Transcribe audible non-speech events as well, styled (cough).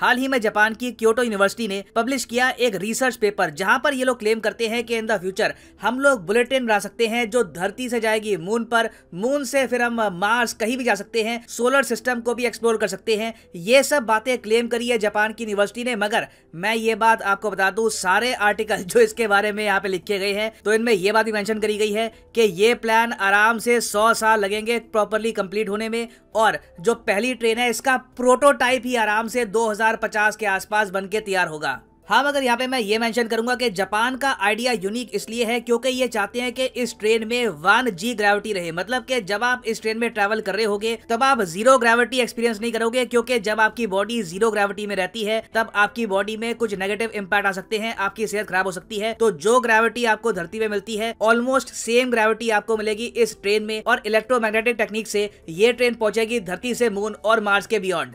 हाल ही में जापान की Kyoto university ने पब्लिश किया एक रिसर्च पेपर जहां पर ये लोग क्लेम करते हैं कि इन द फ्यूचर हम लोग बुलेट ट्रेन बना सकते हैं जो धरती से जाएगी मून पर मून से फिर हम मार्स कहीं भी जा सकते हैं सोलर सिस्टम को भी एक्सप्लोर कर सकते हैं ये सब बातें क्लेम करी है जापान की यूनिवर्सिटी ने मगर मैं ये बात आपको बता दू सारे आर्टिकल (laughs) जो इसके बारे में यहाँ पे लिखे गए हैं तो इनमें ये बात भी मैंशन करी गई है कि ये प्लान आराम से सौ साल लगेंगे प्रॉपरली कंप्लीट होने में और जो पहली ट्रेन है इसका प्रोटोटाइप ही आराम से दो हजार 2050 के आसपास बन के तैयार होगा हाँ मगर यहाँ पे मैं ये मेंशन करूंगा कि जापान का आइडिया यूनिक इसलिए है क्योंकि ये चाहते हैं कि इस ट्रेन में वन जी ग्रेविटी रहे मतलब कि जब आप इस ट्रेन में ट्रेवल कर रहे होगे तब आप जीरो ग्रेविटी एक्सपीरियंस नहीं करोगे क्योंकि जब आपकी बॉडी जीरो ग्रेविटी में रहती है तब आपकी बॉडी में कुछ नेगेटिव इम्पैक्ट आ सकते हैं आपकी सेहत खराब हो सकती है तो जो ग्रेविटी आपको धरती में मिलती है ऑलमोस्ट सेम ग्रेविटी आपको मिलेगी इस ट्रेन में और इलेक्ट्रोमैग्नेटिक टेक्निक से ये ट्रेन पहुंचेगी धरती से मून और मार्स के बियॉन्ड